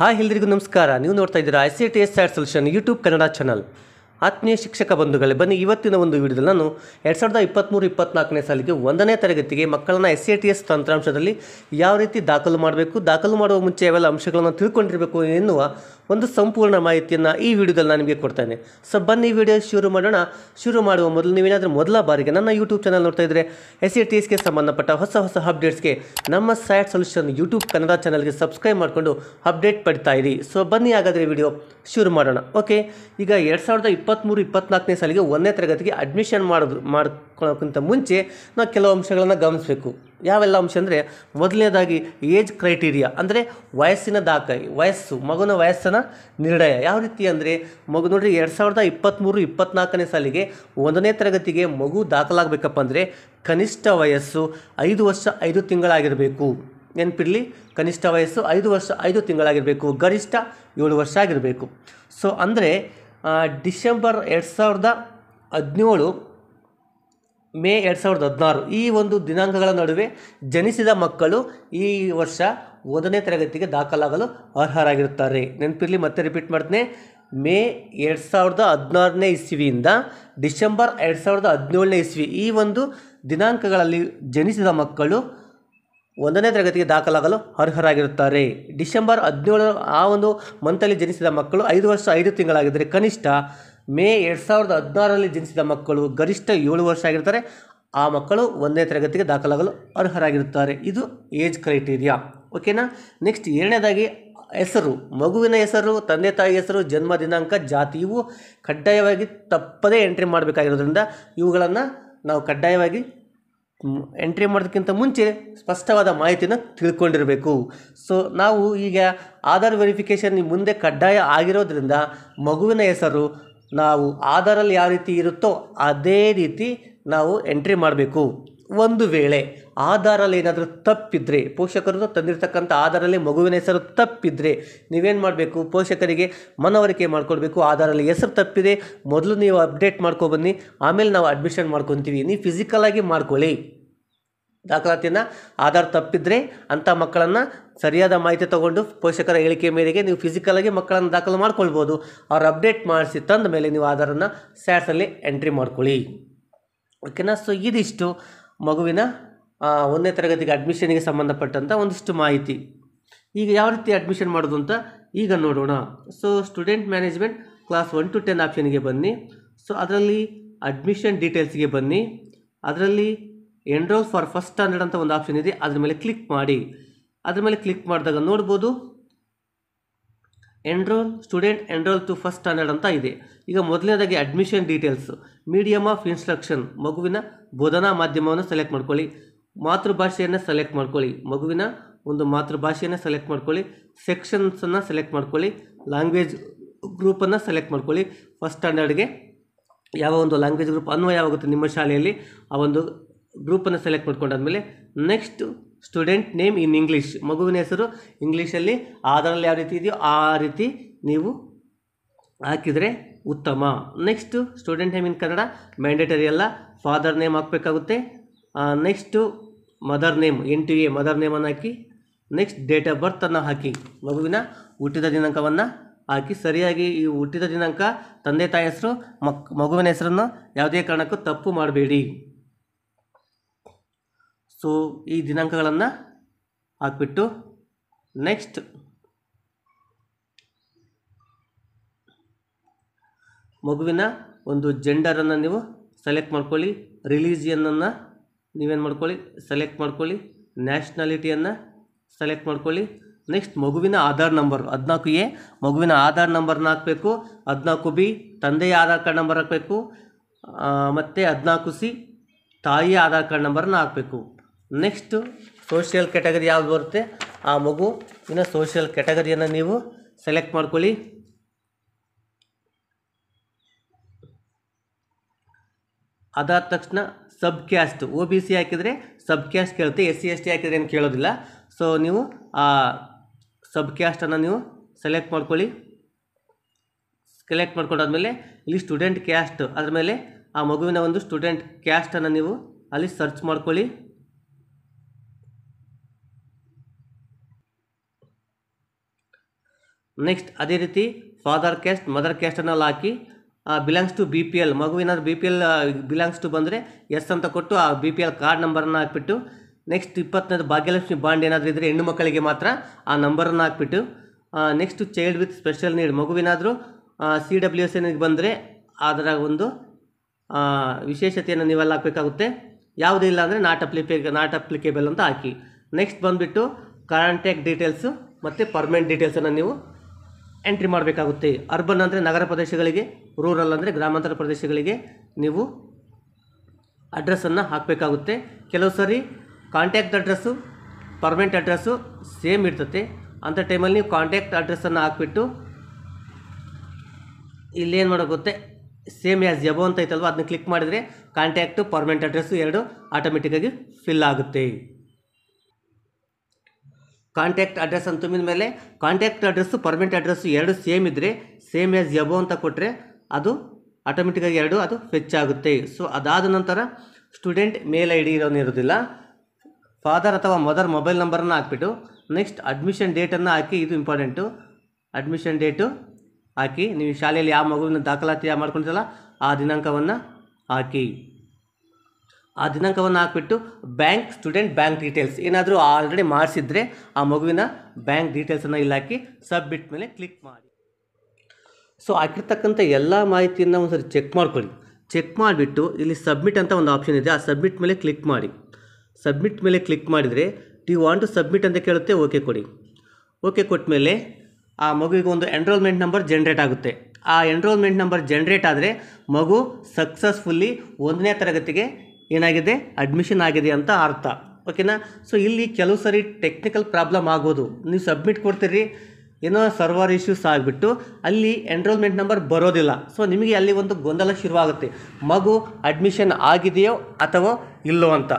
hi ಎಲ್ರಿಗೂ ನಮಸ್ಕಾರ ನೀವು ನೋಡ್ತಾ ಇದ್ದೀರಾ I C T S sat solution YouTube Kannada channel ಆತ್ಮೀಯ ಶಿಕ್ಷಕ ಬಂಧುಗಳೇ ಬನ್ನಿ ಇವತ್ತಿನ ಒಂದು ವಿಡಿಯೋದಲ್ಲಿ ನಾನು ಎರಡು ಸಾವಿರದ ಇಪ್ಪತ್ತ್ಮೂರು ಇಪ್ಪತ್ತ್ನಾಲ್ಕನೇ ಸಾಲಿಗೆ ಒಂದನೇ ತರಗತಿಗೆ ಮಕ್ಕಳನ್ನ ಎಸ್ ಎ ಟಿ ಎಸ್ ತಂತ್ರಾಂಶದಲ್ಲಿ ಯಾವ ರೀತಿ ದಾಖಲು ಮಾಡಬೇಕು ದಾಖಲು ಮಾಡುವ ಮುಂಚೆ ಯಾವೆಲ್ಲ ಅಂಶಗಳನ್ನು ತಿಳ್ಕೊಂಡಿರಬೇಕು ಎನ್ನುವ ಒಂದು ಸಂಪೂರ್ಣ ಮಾಹಿತಿಯನ್ನು ಈ ವಿಡಿಯೋದಲ್ಲಿ ನಾನು ನಿಮಗೆ ಕೊಡ್ತೇನೆ ಸೊ ಬನ್ನಿ ವಿಡಿಯೋ ಶುರು ಮಾಡೋಣ ಶುರು ಮಾಡುವ ಮೊದಲು ನೀವೇನಾದರೂ ಮೊದಲ ಬಾರಿಗೆ ನನ್ನ ಯೂಟ್ಯೂಬ್ ಚಾನಲ್ ನೋಡ್ತಾ ಇದ್ದರೆ ಎಸ್ ಎ ಟಿ ಎಸ್ಗೆ ಸಂಬಂಧಪಟ್ಟ ಹೊಸ ಹೊಸ ಅಪ್ಡೇಟ್ಸ್ಗೆ ನಮ್ಮ ಸ್ಯಾಟ್ ಸೊಲ್ಯೂಷನ್ ಯೂಟ್ಯೂಬ್ ಕನ್ನಡ ಚಾನಲ್ಗೆ ಸಬ್ಸ್ಕ್ರೈಬ್ ಮಾಡಿಕೊಂಡು ಅಪ್ಡೇಟ್ ಪಡ್ತಾ ಇರಿ ಸೊ ಬನ್ನಿ ಹಾಗಾದರೆ ವಿಡಿಯೋ ಶುರು ಮಾಡೋಣ ಓಕೆ ಈಗ ಎರಡು ಸಾವಿರದ ಇಪ್ಪತ್ತ್ಮೂರು ಇಪ್ಪತ್ತ್ನಾಲ್ಕನೇ ಸಾಲಿಗೆ ಒಂದನೇ ತರಗತಿಗೆ ಅಡ್ಮಿಷನ್ ಮಾಡಿದ್ರು ಮಾಡ್ಕೊಳ್ಳೋಕ್ಕಿಂತ ಮುಂಚೆ ನಾವು ಕೆಲವು ಅಂಶಗಳನ್ನು ಗಮನಿಸಬೇಕು ಯಾವೆಲ್ಲ ಅಂಶ ಅಂದರೆ ಮೊದಲನೇದಾಗಿ ಏಜ್ ಕ್ರೈಟೀರಿಯಾ ಅಂದರೆ ವಯಸ್ಸಿನ ದಾಖಲೆ ವಯಸ್ಸು ಮಗುವಿನ ವಯಸ್ಸನ್ನು ನಿರ್ಣಯ ಯಾವ ರೀತಿ ಅಂದರೆ ಮಗು ನೋಡ್ರಿ ಎರಡು ಸಾವಿರದ ಇಪ್ಪತ್ತ್ಮೂರು ಇಪ್ಪತ್ತ್ನಾಲ್ಕನೇ ಸಾಲಿಗೆ ಒಂದನೇ ತರಗತಿಗೆ ಮಗು ದಾಖಲಾಗಬೇಕಪ್ಪ ಅಂದರೆ ಕನಿಷ್ಠ ವಯಸ್ಸು ಐದು ವರ್ಷ ಐದು ತಿಂಗಳಾಗಿರಬೇಕು ನೆನಪಿರಲಿ ಕನಿಷ್ಠ ವಯಸ್ಸು ಐದು ವರ್ಷ ಐದು ತಿಂಗಳಾಗಿರಬೇಕು ಗರಿಷ್ಠ ಏಳು ವರ್ಷ ಆಗಿರಬೇಕು ಸೊ ಅಂದರೆ ಡಿಸೆಂಬರ್ ಎರಡು ಸಾವಿರದ ಹದಿನೇಳು ಮೇ ಎರಡು ಸಾವಿರದ ಹದಿನಾರು ಈ ಒಂದು ದಿನಾಂಕಗಳ ನಡುವೆ ಜನಿಸಿದ ಮಕ್ಕಳು ಈ ವರ್ಷ ಒಂದನೇ ತರಗತಿಗೆ ದಾಖಲಾಗಲು ಅರ್ಹರಾಗಿರುತ್ತಾರೆ ನೆನಪಿರಲಿ ಮತ್ತೆ ರಿಪೀಟ್ ಮಾಡ್ತೇನೆ ಮೇ ಎರಡು ಸಾವಿರದ ಹದಿನಾರನೇ ಇಸ್ವಿಯಿಂದ ಡಿಸೆಂಬರ್ ಎರಡು ಸಾವಿರದ ಹದಿನೇಳನೇ ಇಸ್ವಿ ಈ ಒಂದು ದಿನಾಂಕಗಳಲ್ಲಿ ಜನಿಸಿದ ಮಕ್ಕಳು ಒಂದನೇ ತರಗತಿಗೆ ದಾಖಲಾಗಲು ಅರ್ಹರಾಗಿರುತ್ತಾರೆ ಡಿಸೆಂಬರ್ ಹದಿನೇಳು ಆ ಒಂದು ಮಂತಲ್ಲಿ ಜನಿಸಿದ ಮಕ್ಕಳು ಐದು ವರ್ಷ ಐದು ತಿಂಗಳಾಗಿದ್ದರೆ ಕನಿಷ್ಠ ಮೇ ಎರಡು ಸಾವಿರದ ಹದಿನಾರರಲ್ಲಿ ಜನಿಸಿದ ಮಕ್ಕಳು ಗರಿಷ್ಠ ಏಳು ವರ್ಷ ಆಗಿರ್ತಾರೆ ಆ ಮಕ್ಕಳು ಒಂದನೇ ತರಗತಿಗೆ ದಾಖಲಾಗಲು ಅರ್ಹರಾಗಿರುತ್ತಾರೆ ಇದು ಏಜ್ ಕ್ರೈಟೀರಿಯಾ ಓಕೆನಾ ನೆಕ್ಸ್ಟ್ ಎರಡನೇದಾಗಿ ಹೆಸರು ಮಗುವಿನ ಹೆಸರು ತಂದೆ ತಾಯಿ ಹೆಸರು ಜನ್ಮ ದಿನಾಂಕ ಜಾತಿ ಇವು ಕಡ್ಡಾಯವಾಗಿ ತಪ್ಪದೇ ಎಂಟ್ರಿ ಮಾಡಬೇಕಾಗಿರೋದ್ರಿಂದ ಇವುಗಳನ್ನು ನಾವು ಕಡ್ಡಾಯವಾಗಿ ಎಂಟ್ರಿ ಮಾಡೋದಕ್ಕಿಂತ ಮುಂಚೆ ಸ್ಪಷ್ಟವಾದ ಮಾಹಿತಿನ ತಿಳ್ಕೊಂಡಿರಬೇಕು ಸೊ ನಾವು ಈಗ ಆಧಾರ್ ವೆರಿಫಿಕೇಷನ್ ಮುಂದೆ ಕಡ್ಡಾಯ ಆಗಿರೋದ್ರಿಂದ ಮಗುವಿನ ಹೆಸರು ನಾವು ಆಧಾರಲ್ಲಿ ಯಾವ ರೀತಿ ಇರುತ್ತೋ ಅದೇ ರೀತಿ ನಾವು ಎಂಟ್ರಿ ಮಾಡಬೇಕು ಒಂದು ವೇಳೆ ಆಧಾರಲ್ಲಿ ಏನಾದರೂ ತಪ್ಪಿದ್ರೆ ಪೋಷಕರು ತಂದಿರತಕ್ಕಂಥ ಆಧಾರಲ್ಲಿ ಮಗುವಿನ ಹೆಸರು ತಪ್ಪಿದ್ರೆ ನೀವೇನು ಮಾಡಬೇಕು ಪೋಷಕರಿಗೆ ಮನವರಿಕೆ ಮಾಡ್ಕೊಳ್ಬೇಕು ಆಧಾರಲ್ಲಿ ಹೆಸರು ತಪ್ಪಿದೆ ಮೊದಲು ನೀವು ಅಪ್ಡೇಟ್ ಮಾಡ್ಕೊಬನ್ನಿ ಆಮೇಲೆ ನಾವು ಅಡ್ಮಿಷನ್ ಮಾಡ್ಕೊತೀವಿ ನೀವು ಫಿಸಿಕಲಾಗಿ ಮಾಡ್ಕೊಳ್ಳಿ ದಾಖಲಾತಿನ ಆಧಾರ್ ತಪ್ಪಿದ್ರೆ ಅಂಥ ಮಕ್ಕಳನ್ನು ಸರಿಯಾದ ಮಾಹಿತಿ ತಗೊಂಡು ಪೋಷಕರ ಹೇಳಿಕೆ ಮೇರೆಗೆ ನೀವು ಫಿಸಿಕಲಾಗಿ ಮಕ್ಕಳನ್ನು ದಾಖಲು ಮಾಡ್ಕೊಳ್ಬೋದು ಅವ್ರು ಅಪ್ಡೇಟ್ ಮಾಡಿಸಿ ತಂದ ಮೇಲೆ ನೀವು ಆಧಾರನ್ನು ಸ್ಯಾಟ್ಸಲ್ಲಿ ಎಂಟ್ರಿ ಮಾಡ್ಕೊಳ್ಳಿ ಓಕೆನಾ ಸೊ ಇದಿಷ್ಟು ಮಗುವಿನ ಒಂದನೇ ತರಗತಿಗೆ ಅಡ್ಮಿಷನ್ಗೆ ಸಂಬಂಧಪಟ್ಟಂಥ ಒಂದಿಷ್ಟು ಮಾಹಿತಿ ಈಗ ಯಾವ ರೀತಿ ಅಡ್ಮಿಷನ್ ಮಾಡೋದು ಅಂತ ಈಗ ನೋಡೋಣ so student management class one to ten ಆಪ್ಷನ್ಗೆ ಬನ್ನಿ ಸೊ ಅದರಲ್ಲಿ ಅಡ್ಮಿಷನ್ ಡೀಟೇಲ್ಸ್ಗೆ ಬನ್ನಿ ಅದರಲ್ಲಿ ಎನ್ರೋಲ್ ಫಾರ್ ಫಸ್ಟ್ ಸ್ಟ್ಯಾಂಡರ್ಡ್ ಅಂತ ಒಂದು ಆಪ್ಷನ್ ಇದೆ ಅದ್ರ ಮೇಲೆ ಕ್ಲಿಕ್ ಮಾಡಿ ಅದ್ರ ಮೇಲೆ ಕ್ಲಿಕ್ ಮಾಡಿದಾಗ ನೋಡ್ಬೋದು enrol student enrol to first standard ಅಂತ ಇದೆ ಈಗ ಮೊದಲನೇದಾಗಿ admission details medium of instruction ಮಗುವಿನ ಬೋಧನಾ ಮಾಧ್ಯಮವನ್ನು ಸೆಲೆಕ್ಟ್ ಮಾಡ್ಕೊಳ್ಳಿ ಮಾತೃಭಾಷೆಯನ್ನು ಸೆಲೆಕ್ಟ್ ಮಾಡ್ಕೊಳ್ಳಿ ಮಗುವಿನ ಒಂದು ಮಾತೃಭಾಷೆಯನ್ನು ಸೆಲೆಕ್ಟ್ ಮಾಡ್ಕೊಳ್ಳಿ ಸೆಕ್ಷನ್ಸನ್ನು ಸೆಲೆಕ್ಟ್ ಮಾಡ್ಕೊಳ್ಳಿ ಲ್ಯಾಂಗ್ವೇಜ್ ಗ್ರೂಪನ್ನು ಸೆಲೆಕ್ಟ್ ಮಾಡ್ಕೊಳ್ಳಿ ಫಸ್ಟ್ ಸ್ಟ್ಯಾಂಡರ್ಡ್ಗೆ ಯಾವ ಒಂದು ಲ್ಯಾಂಗ್ವೇಜ್ ಗ್ರೂಪ್ ಅನ್ವಯ ಆಗುತ್ತೆ ನಿಮ್ಮ ಶಾಲೆಯಲ್ಲಿ ಆ ಒಂದು ಗ್ರೂಪನ್ನು ಸೆಲೆಕ್ಟ್ ಮಾಡ್ಕೊಂಡಾದ್ಮೇಲೆ next student name in English ಮಗುವಿನ ಹೆಸರು ಇಂಗ್ಲೀಷಲ್ಲಿ ಅದರಲ್ಲಿ ಯಾವ ರೀತಿ ಇದೆಯೋ ಆ ರೀತಿ ನೀವು ಹಾಕಿದರೆ ಉತ್ತಮ next student name in Kannada mandatory ಅಲ್ಲ ಫಾದರ್ ನೇಮ್ ಹಾಕಬೇಕಾಗುತ್ತೆ next mother name N T A mother ನೇಮನ್ನು ಹಾಕಿ ನೆಕ್ಸ್ಟ್ ಡೇಟ್ ಆಫ್ ಬರ್ತನ್ನು ಹಾಕಿ ಮಗುವಿನ ಹುಟ್ಟಿದ ದಿನಾಂಕವನ್ನು ಹಾಕಿ ಸರಿಯಾಗಿ ಈ ಹುಟ್ಟಿದ ದಿನಾಂಕ ತಂದೆ ತಾಯಿ ಹೆಸರು ಮಕ್ ಮಗುವಿನ ಹೆಸರನ್ನು ಯಾವುದೇ ಕಾರಣಕ್ಕೂ ತಪ್ಪು ಮಾಡಬೇಡಿ ಸೊ ಈ ದಿನಾಂಕಗಳನ್ನು ಹಾಕ್ಬಿಟ್ಟು ನೆಕ್ಸ್ಟ್ ಮಗುವಿನ ಒಂದು ಜೆಂಡರನ್ನು ನೀವು ಸೆಲೆಕ್ಟ್ ಮಾಡ್ಕೊಳ್ಳಿ ರಿಲೀಜಿಯನ್ನನ್ನು ನೀವೇನು ಮಾಡ್ಕೊಳ್ಳಿ ಸೆಲೆಕ್ಟ್ ಮಾಡ್ಕೊಳ್ಳಿ ನ್ಯಾಷನಾಲಿಟಿಯನ್ನು ಸೆಲೆಕ್ಟ್ ಮಾಡ್ಕೊಳ್ಳಿ ನೆಕ್ಸ್ಟ್ ಮಗುವಿನ ಆಧಾರ್ ನಂಬರ್ ಹದಿನಾಲ್ಕು ಎ ಮಗುವಿನ ಆಧಾರ್ ನಂಬರ್ನ ಹಾಕಬೇಕು ಹದಿನಾಲ್ಕು ಬಿ ತಂದೆಯ ಆಧಾರ್ ಕಾರ್ಡ್ ನಂಬರ್ ಹಾಕಬೇಕು ಮತ್ತು ಹದಿನಾಲ್ಕು ಸಿ ತಾಯಿಯ ಆಧಾರ್ ಕಾರ್ಡ್ ನಂಬರನ್ನು ಹಾಕಬೇಕು ನೆಕ್ಸ್ಟು ಸೋಷಿಯಲ್ ಕ್ಯಾಟಗರಿ ಯಾವ್ದು ಬರುತ್ತೆ ಆ ಮಗುವಿನ ಸೋಷಿಯಲ್ ಕ್ಯಾಟಗರಿಯನ್ನು ನೀವು ಸೆಲೆಕ್ಟ್ ಮಾಡ್ಕೊಳ್ಳಿ ಅದಾದ ತಕ್ಷಣ sub caste O B C ಹಾಕಿದರೆ ಸಬ್ ಕ್ಯಾಸ್ಟ್ ಕೇಳುತ್ತೆ ಎಸ್ ಸಿ ಎಸ್ ಟಿ ಹಾಕಿದರೆ ಏನು ಕೇಳೋದಿಲ್ಲ ಸೊ ನೀವು ಆ ಸಬ್ ಕ್ಯಾಸ್ಟನ್ನು ನೀವು ಸೆಲೆಕ್ಟ್ ಮಾಡ್ಕೊಳ್ಳಿ ಸೆಲೆಕ್ಟ್ ಮಾಡ್ಕೊಂಡಾದ್ಮೇಲೆ ಇಲ್ಲಿ ಸ್ಟೂಡೆಂಟ್ ಕ್ಯಾಸ್ಟ್ ಅದ್ರ ಮೇಲೆ ಆ ಮಗುವಿನ ಒಂದು ಸ್ಟೂಡೆಂಟ್ ಕ್ಯಾಸ್ಟನ್ನು ನೀವು ಅಲ್ಲಿ ಸರ್ಚ್ ಮಾಡ್ಕೊಳ್ಳಿ ನೆಕ್ಸ್ಟ್ ಅದೇ ರೀತಿ ಫಾದರ್ ಕ್ಯಾಸ್ಟ್ ಮದರ್ ಕ್ಯಾಸ್ಟನ್ನಲ್ಲಿ ಹಾಕಿ belongs to B P L ಮಗುವಿನ B P L belongs to ಬಂದರೆ ಎಸ್ ಅಂತ ಕೊಟ್ಟು ಆ ಬಿ ಪಿ ಎಲ್ ಕಾರ್ಡ್ ನಂಬರನ್ನು ಹಾಕ್ಬಿಟ್ಟು ನೆಕ್ಸ್ಟ್ ಇಪ್ಪತ್ತನೇದು ಭಾಗ್ಯಲಕ್ಷ್ಮಿ ಬಾಂಡ್ ಏನಾದರೂ ಇದ್ದರೆ ಹೆಣ್ಣು ಮಕ್ಕಳಿಗೆ ಮಾತ್ರ ಆ ನಂಬರನ್ನು ಹಾಕ್ಬಿಟ್ಟು next child with special need ಮಗುವಿನಾದರೂ ಸಿ ಡಬ್ಲ್ಯೂ ಎಸ್ ಏನಿಗೆ ಬಂದರೆ ಅದರ ಒಂದು ವಿಶೇಷತೆಯನ್ನು ನೀವೆಲ್ಲ ಹಾಕಬೇಕಾಗುತ್ತೆ ಯಾವುದೂ ಇಲ್ಲ ಅಂದರೆ ನಾಟ್ ಅಪ್ಲಿಪೇ ನಾಟ್ ಅಪ್ಲಿಕೇಬಲ್ ಅಂತ ಹಾಕಿ ನೆಕ್ಸ್ಟ್ ಬಂದುಬಿಟ್ಟು ಕಾಂಟ್ಯಾಕ್ಟ್ ಡೀಟೇಲ್ಸು ಮತ್ತು ಪರ್ಮನೆಂಟ್ ಡೀಟೇಲ್ಸನ್ನು ನೀವು ಎಂಟ್ರಿ ಮಾಡಬೇಕಾಗುತ್ತೆ ಅರ್ಬನ್ ಅಂದರೆ ನಗರ ಪ್ರದೇಶಗಳಿಗೆ ರೂರಲ್ ಅಂದರೆ ಗ್ರಾಮಾಂತರ ಪ್ರದೇಶಗಳಿಗೆ ನೀವು ಅಡ್ರೆಸ್ಸನ್ನು ಹಾಕಬೇಕಾಗುತ್ತೆ ಕೆಲವು ಸಾರಿ contact address permanent address same ಇರ್ತತೆ ಅಂಥ ಟೈಮಲ್ಲಿ ನೀವು ಕಾಂಟ್ಯಾಕ್ಟ್ ಅಡ್ರೆಸ್ಸನ್ನು ಹಾಕಿಬಿಟ್ಟು ಇಲ್ಲೇನು ಮಾಡೋಗುತ್ತೆ ಸೇಮ್ ಆ್ಯಸ್ ಎಬೋ ಅಂತ ಐತಲ್ವ ಅದನ್ನ ಕ್ಲಿಕ್ ಮಾಡಿದರೆ ಕಾಂಟ್ಯಾಕ್ಟು ಪರ್ಮನೆಂಟ್ ಅಡ್ರೆಸ್ಸು ಎರಡು ಆಟೋಮೆಟಿಕ್ಕಾಗಿ ಫಿಲ್ ಆಗುತ್ತೆ ಕಾಂಟ್ಯಾಕ್ಟ್ ಅಡ್ರೆಸ್ ಅಂತ ತುಂಬಿದ ಮೇಲೆ ಕಾಂಟ್ಯಾಕ್ಟ್ ಅಡ್ರೆಸ್ಸು ಪರ್ಮನೆಂಟ್ ಅಡ್ರೆಸ್ಸು ಎರಡು ಸೇಮ್ ಇದ್ದರೆ ಸೇಮ್ ಆ್ಯಸ್ ಎಬೋ ಅಂತ ಕೊಟ್ಟರೆ ಅದು ಆಟೋಮೆಟಿಕ್ಕಾಗಿ ಎರಡು ಅದು ಫೆಚ್ ಆಗುತ್ತೆ ಸೊ ಅದಾದ ನಂತರ ಸ್ಟೂಡೆಂಟ್ ಮೇಲ್ ಐ ಡಿ ಇರೋನಿರೋದಿಲ್ಲ ಫಾದರ್ ಅಥವಾ ಮದರ್ ಮೊಬೈಲ್ ನಂಬರನ್ನು ಹಾಕ್ಬಿಟ್ಟು ನೆಕ್ಸ್ಟ್ ಅಡ್ಮಿಷನ್ ಡೇಟನ್ನು ಹಾಕಿ ಇದು ಇಂಪಾರ್ಟೆಂಟು ಅಡ್ಮಿಷನ್ ಡೇಟು ಹಾಕಿ ನೀವು ಶಾಲೆಯಲ್ಲಿ ಯಾವ ಮಗುವಿನ ದಾಖಲಾತಿ ಯಾವ ಮಾಡ್ಕೊಂಡಿರಲ್ಲ ಆ ದಿನಾಂಕವನ್ನು ಹಾಕಿ ಆ ದಿನಾಂಕವನ್ನು ಹಾಕ್ಬಿಟ್ಟು ಬ್ಯಾಂಕ್ ಸ್ಟೂಡೆಂಟ್ ಬ್ಯಾಂಕ್ ಡೀಟೇಲ್ಸ್ ಏನಾದರೂ ಆಲ್ರೆಡಿ ಮಾಡಿಸಿದ್ರೆ ಆ ಮಗುವಿನ ಬ್ಯಾಂಕ್ ಡೀಟೇಲ್ಸನ್ನು ಇಲ್ಲಿ ಹಾಕಿ ಸಬ್ಮಿಟ್ ಮೇಲೆ ಕ್ಲಿಕ್ ಮಾಡಿ ಸೊ ಹಾಕಿರ್ತಕ್ಕಂಥ ಎಲ್ಲ ಮಾಹಿತಿಯನ್ನು ಒಂದು ಸರಿ ಚೆಕ್ ಮಾಡ್ಕೊಳ್ಳಿ ಚೆಕ್ ಮಾಡಿಬಿಟ್ಟು ಇಲ್ಲಿ ಸಬ್ಮಿಟ್ ಅಂತ ಒಂದು ಆಪ್ಷನ್ ಇದೆ ಆ ಸಬ್ಮಿಟ್ ಮೇಲೆ ಕ್ಲಿಕ್ ಮಾಡಿ ಸಬ್ಮಿಟ್ ಮೇಲೆ ಕ್ಲಿಕ್ ಮಾಡಿದರೆ ಯು ವಾಂಟ್ ಟು ಸಬ್ಮಿಟ್ ಅಂತ ಕೇಳುತ್ತೆ ಓಕೆ ಕೊಡಿ ಓಕೆ ಕೊಟ್ಟ ಮೇಲೆ ಆ ಮಗುವಿಗೆ ಒಂದು ಎನ್ರೋಲ್ಮೆಂಟ್ ನಂಬರ್ ಜನ್ರೇಟ್ ಆಗುತ್ತೆ ಆ ಎನ್ರೋಲ್ಮೆಂಟ್ ನಂಬರ್ ಜನ್ರೇಟ್ ಆದರೆ ಮಗು ಸಕ್ಸಸ್ಫುಲ್ಲಿ ಒಂದನೇ ತರಗತಿಗೆ ಏನಾಗಿದೆ ಅಡ್ಮಿಷನ್ ಆಗಿದೆ ಅಂತ ಅರ್ಥ ಓಕೆನಾ ಸೊ ಇಲ್ಲಿ ಕೆಲವು ಸರಿ ಟೆಕ್ನಿಕಲ್ ಪ್ರಾಬ್ಲಮ್ ಆಗೋದು ನೀವು ಸಬ್ಮಿಟ್ ಕೊಡ್ತೀರಿ ಏನೋ ಸರ್ವರ್ ಇಶ್ಯೂಸ್ ಆಗಿಬಿಟ್ಟು ಅಲ್ಲಿ ಎನ್ರೋಲ್ಮೆಂಟ್ ನಂಬರ್ ಬರೋದಿಲ್ಲ ಸೊ ನಿಮಗೆ ಅಲ್ಲಿ ಒಂದು ಗೊಂದಲ ಶುರುವಾಗುತ್ತೆ ಮಗು ಅಡ್ಮಿಷನ್ ಆಗಿದೆಯೋ ಅಥವಾ ಇಲ್ಲೋ ಅಂತ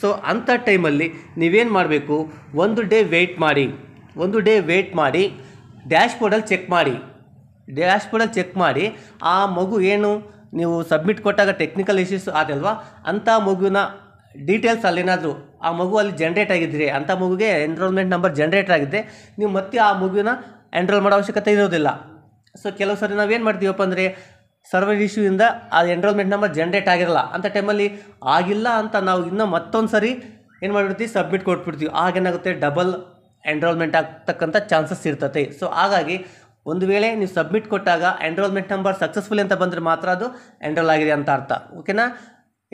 ಸೊ ಅಂಥ ಟೈಮಲ್ಲಿ ನೀವೇನು ಮಾಡಬೇಕು ಒಂದು ಡೇ ವೆಯ್ಟ್ ಮಾಡಿ ಒಂದು ಡೇ ವೆಯ್ಟ್ ಮಾಡಿ ಡ್ಯಾಶ್ ಬೋರ್ಡಲ್ಲಿ ಚೆಕ್ ಮಾಡಿ ಡ್ಯಾಶ್ ಬೋರ್ಡಲ್ಲಿ ಚೆಕ್ ಮಾಡಿ ಆ ಮಗು ಏನು ನೀವು ಸಬ್ಮಿಟ್ ಕೊಟ್ಟಾಗ ಟೆಕ್ನಿಕಲ್ ಇಶ್ಯೂಸ್ ಆದಲ್ವಾ ಅಂಥ ಮಗುವಿನ ಡೀಟೇಲ್ಸ್ ಅಲ್ಲೇನಾದರೂ ಆ ಮಗು ಅಲ್ಲಿ ಜನ್ರೇಟ್ ಆಗಿದ್ದರೆ ಅಂಥ ಮಗುಗೆ ಎನ್ರೋಲ್ಮೆಂಟ್ ನಂಬರ್ ಜನ್ರೇಟ್ ಆಗಿದೆ ನೀವು ಮತ್ತೆ ಆ ಮಗುವಿನ ಎನ್ರೋಲ್ ಮಾಡೋ ಅವಶ್ಯಕತೆ ಇರೋದಿಲ್ಲ ಸೊ ಕೆಲವು ಸರಿ ನಾವೇನು ಮಾಡ್ತೀವಪ್ಪ ಅಂದರೆ ಸರ್ವರ್ ಇಶ್ಯೂಯಿಂದ ಆ ಎನ್ರೋಲ್ಮೆಂಟ್ ನಂಬರ್ ಜನ್ರೇಟ್ ಆಗಿರಲ್ಲ ಅಂತ ಟೈಮಲ್ಲಿ ಆಗಿಲ್ಲ ಅಂತ ನಾವು ಇನ್ನೂ ಮತ್ತೊಂದು ಸರಿ ಏನು ಮಾಡಿಬಿಡ್ತೀವಿ ಸಬ್ಮಿಟ್ ಕೊಟ್ಬಿಡ್ತೀವಿ ಆಗೇನಾಗುತ್ತೆ ಡಬಲ್ ಎನ್ರೋಲ್ಮೆಂಟ್ ಆಗ್ತಕ್ಕಂಥ ಚಾನ್ಸಸ್ ಇರ್ತತೆ ಸೊ ಹಾಗಾಗಿ ಒಂದು ವೇಳೆ ನೀವು ಸಬ್ಮಿಟ್ ಕೊಟ್ಟಾಗ ಎನ್ರೋಲ್ಮೆಂಟ್ ನಂಬರ್ ಸಕ್ಸಸ್ಫುಲ್ ಅಂತ ಬಂದರೆ ಮಾತ್ರ ಅದು ಎನ್ರೋಲ್ ಆಗಿದೆ ಅಂತ ಅರ್ಥ ಓಕೆನಾ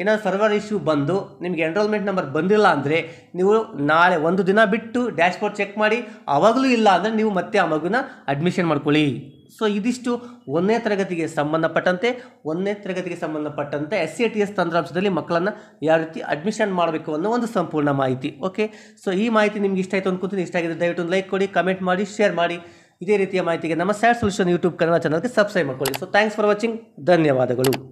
ಏನೋ ಸರ್ವರ್ ಇಶ್ಯೂ ಬಂದು ನಿಮಗೆ ಎನ್ರೋಲ್ಮೆಂಟ್ ನಂಬರ್ ಬಂದಿಲ್ಲ ಅಂದರೆ ನೀವು ನಾಳೆ ಒಂದು ದಿನ ಬಿಟ್ಟು ಡ್ಯಾಶ್ಬೋರ್ಡ್ ಚೆಕ್ ಮಾಡಿ ಆವಾಗಲೂ ಇಲ್ಲ ಅಂದರೆ ನೀವು ಮತ್ತೆ ಆ ಮಗುನ ಅಡ್ಮಿಷನ್ ಮಾಡ್ಕೊಳ್ಳಿ ಸೊ ಇದಿಷ್ಟು ಒಂದನೇ ತರಗತಿಗೆ ಸಂಬಂಧಪಟ್ಟಂತೆ ಒಂದನೇ ತರಗತಿಗೆ ಸಂಬಂಧಪಟ್ಟಂತೆ ಎಸ್ ಸಿ ಟಿ ಎಸ್ ತಂತ್ರಾಂಶದಲ್ಲಿ ಮಕ್ಕಳನ್ನು ಯಾವ ರೀತಿ ಅಡ್ಮಿಷನ್ ಮಾಡಬೇಕು ಅನ್ನೋ ಒಂದು ಸಂಪೂರ್ಣ ಮಾಹಿತಿ ಓಕೆ ಸೊ ಈ ಮಾಹಿತಿ ನಿಮ್ಗೆ ಇಷ್ಟ ಆಯಿತು ಅಂದ್ಕೊತೀನಿ ಇಷ್ಟ ಆಗಿದೆ ದಯವಿಟ್ಟು ಒಂದು ಲೈಕ್ ಕೊಡಿ ಕಮೆಂಟ್ ಮಾಡಿ ಶೇರ್ ಮಾಡಿ ಇದೇ ರೀತಿಯ ಮಾಹಿತಿಗೆ ನಮ್ಮ ಸ್ಯಾಡ್ ಸೊಲ್ಯೂಷನ್ ಯೂಟ್ಯೂಬ್ ಕನ್ನಡ ಚಾನಲ್ಗೆ ಸಬ್ಸ್ಕ್ರೈಬ್ ಮಾಡ್ಕೊಳ್ಳಿ ಸೊ ಥ್ಯಾಂಕ್ಸ್ ಫಾರ್ ವಾಚಿಂಗ್ ಧನ್ಯವಾದಗಳು